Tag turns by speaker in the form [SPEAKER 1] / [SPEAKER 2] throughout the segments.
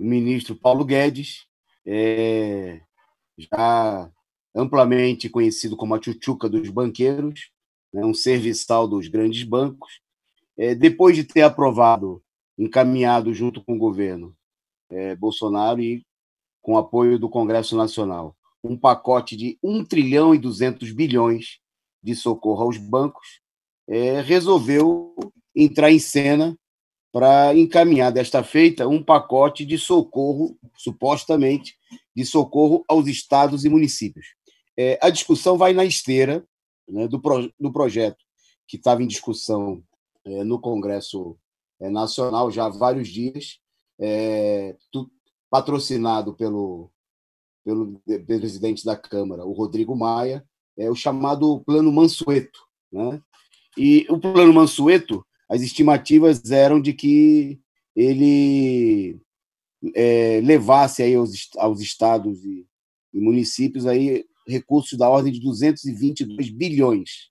[SPEAKER 1] o ministro Paulo Guedes, é, já amplamente conhecido como a tchutchuca dos banqueiros, né, um serviçal dos grandes bancos, é, depois de ter aprovado, encaminhado junto com o governo é, Bolsonaro e com apoio do Congresso Nacional, um pacote de 1 trilhão e 200 bilhões de socorro aos bancos, é, resolveu entrar em cena para encaminhar desta feita um pacote de socorro, supostamente, de socorro aos estados e municípios. É, a discussão vai na esteira né, do, pro, do projeto que estava em discussão é, no Congresso é, Nacional já há vários dias, é, tu, patrocinado pelo, pelo presidente da Câmara, o Rodrigo Maia, é o chamado Plano Mansueto. Né? E o Plano Mansueto as estimativas eram de que ele é, levasse aí aos, aos estados e, e, municípios aí recursos da ordem de 222 bilhões.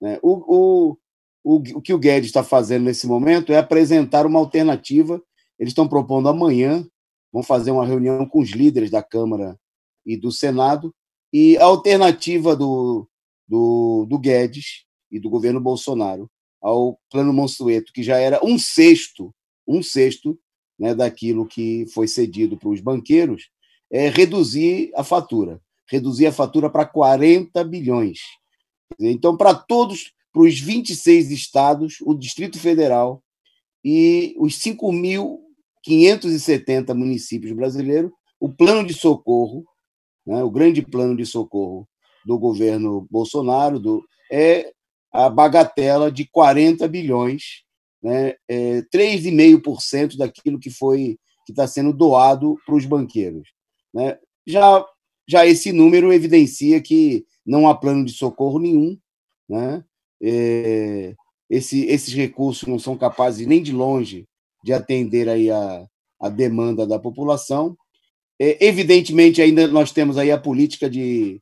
[SPEAKER 1] Né? O, o, o, o que o Guedes está fazendo nesse momento é apresentar uma alternativa. Eles estão propondo amanhã, vão fazer uma reunião com os líderes da Câmara e do Senado, e a alternativa do, do, do Guedes e do governo Bolsonaro ao Plano Monsueto, que já era um sexto, um sexto né, daquilo que foi cedido para os banqueiros, é reduzir a fatura, reduzir a fatura para 40 bilhões. Então, para todos, para os 26 estados, o Distrito Federal e os 5.570 municípios brasileiros, o plano de socorro, né, o grande plano de socorro do governo Bolsonaro, do, é a bagatela de 40 bilhões, né, é, 3,5% daquilo que foi que está sendo doado para os banqueiros. Né? Já, já esse número evidencia que não há plano de socorro nenhum, né? É, esse, esses recursos não são capazes nem de longe de atender aí a, a demanda da população. É, evidentemente, ainda nós temos aí a política de,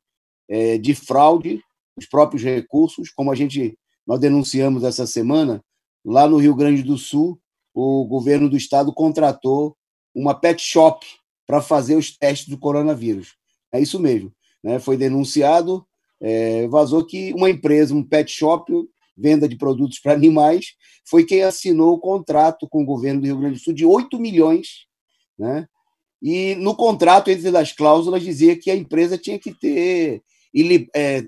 [SPEAKER 1] é, de fraude, os próprios recursos, como a gente nós denunciamos essa semana, lá no Rio Grande do Sul, o governo do estado contratou uma pet shop para fazer os testes do coronavírus. É isso mesmo. Né? Foi denunciado, é, vazou que uma empresa, um pet shop, venda de produtos para animais, foi quem assinou o contrato com o governo do Rio Grande do Sul de 8 milhões. Né? E no contrato, entre as cláusulas, dizia que a empresa tinha que ter é,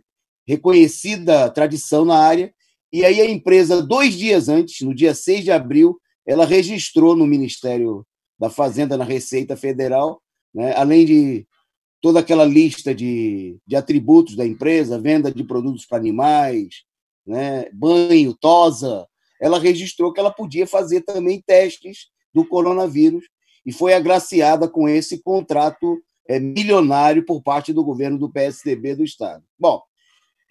[SPEAKER 1] reconhecida tradição na área. E aí a empresa, dois dias antes, no dia 6 de abril, ela registrou no Ministério da Fazenda, na Receita Federal, né, além de toda aquela lista de, de atributos da empresa, venda de produtos para animais, né, banho, tosa, ela registrou que ela podia fazer também testes do coronavírus e foi agraciada com esse contrato é, milionário por parte do governo do PSDB do Estado. Bom,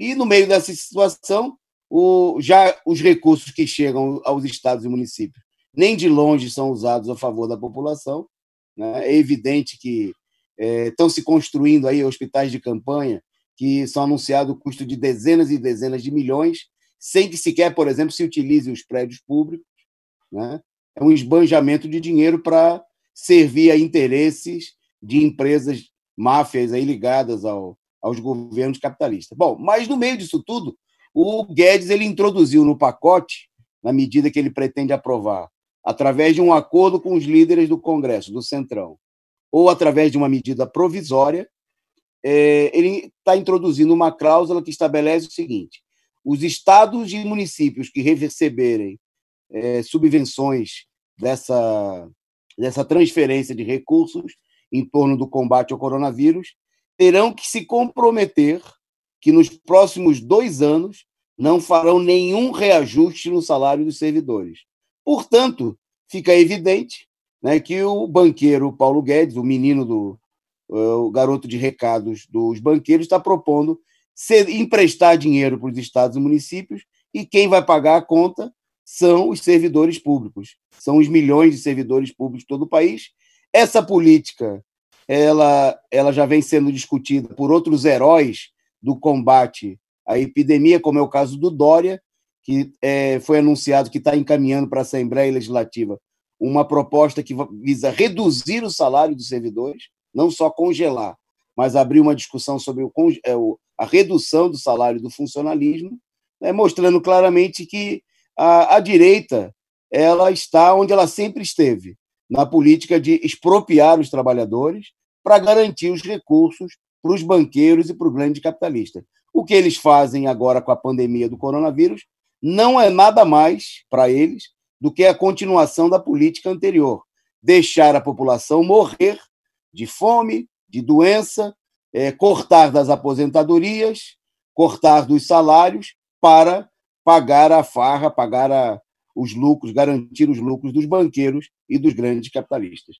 [SPEAKER 1] e, no meio dessa situação, o, já os recursos que chegam aos estados e municípios nem de longe são usados a favor da população. Né? É evidente que é, estão se construindo aí hospitais de campanha que são anunciados o custo de dezenas e dezenas de milhões, sem que sequer, por exemplo, se utilize os prédios públicos. Né? É um esbanjamento de dinheiro para servir a interesses de empresas máfias aí ligadas ao, aos governos capitalistas. Bom, mas no meio disso tudo, o Guedes ele introduziu no pacote, na medida que ele pretende aprovar, através de um acordo com os líderes do Congresso, do Centrão, ou através de uma medida provisória, é, ele está introduzindo uma cláusula que estabelece o seguinte: os estados e municípios que receberem é, subvenções dessa, dessa transferência de recursos em torno do combate ao coronavírus terão que se comprometer que nos próximos dois anos não farão nenhum reajuste no salário dos servidores. Portanto, fica evidente né, que o banqueiro Paulo Guedes, o menino do eh, o garoto de recados dos banqueiros, está propondo ser, emprestar dinheiro para os estados e municípios e quem vai pagar a conta são os servidores públicos, são os milhões de servidores públicos de todo o país. Essa política ela, ela já vem sendo discutida por outros heróis do combate à epidemia, como é o caso do Dória, que é, foi anunciado que está encaminhando para a Assembleia Legislativa uma proposta que visa reduzir o salário dos servidores, não só congelar, mas abrir uma discussão sobre o, é, o, a redução do salário do funcionalismo, né, mostrando claramente que a, a direita ela está onde ela sempre esteve, na política de expropriar os trabalhadores, para garantir os recursos para os banqueiros e para os grandes capitalistas. O que eles fazem agora com a pandemia do coronavírus não é nada mais para eles do que a continuação da política anterior, deixar a população morrer de fome, de doença, é, cortar das aposentadorias, cortar dos salários para pagar a farra, pagar a, os lucros, garantir os lucros dos banqueiros e dos grandes capitalistas.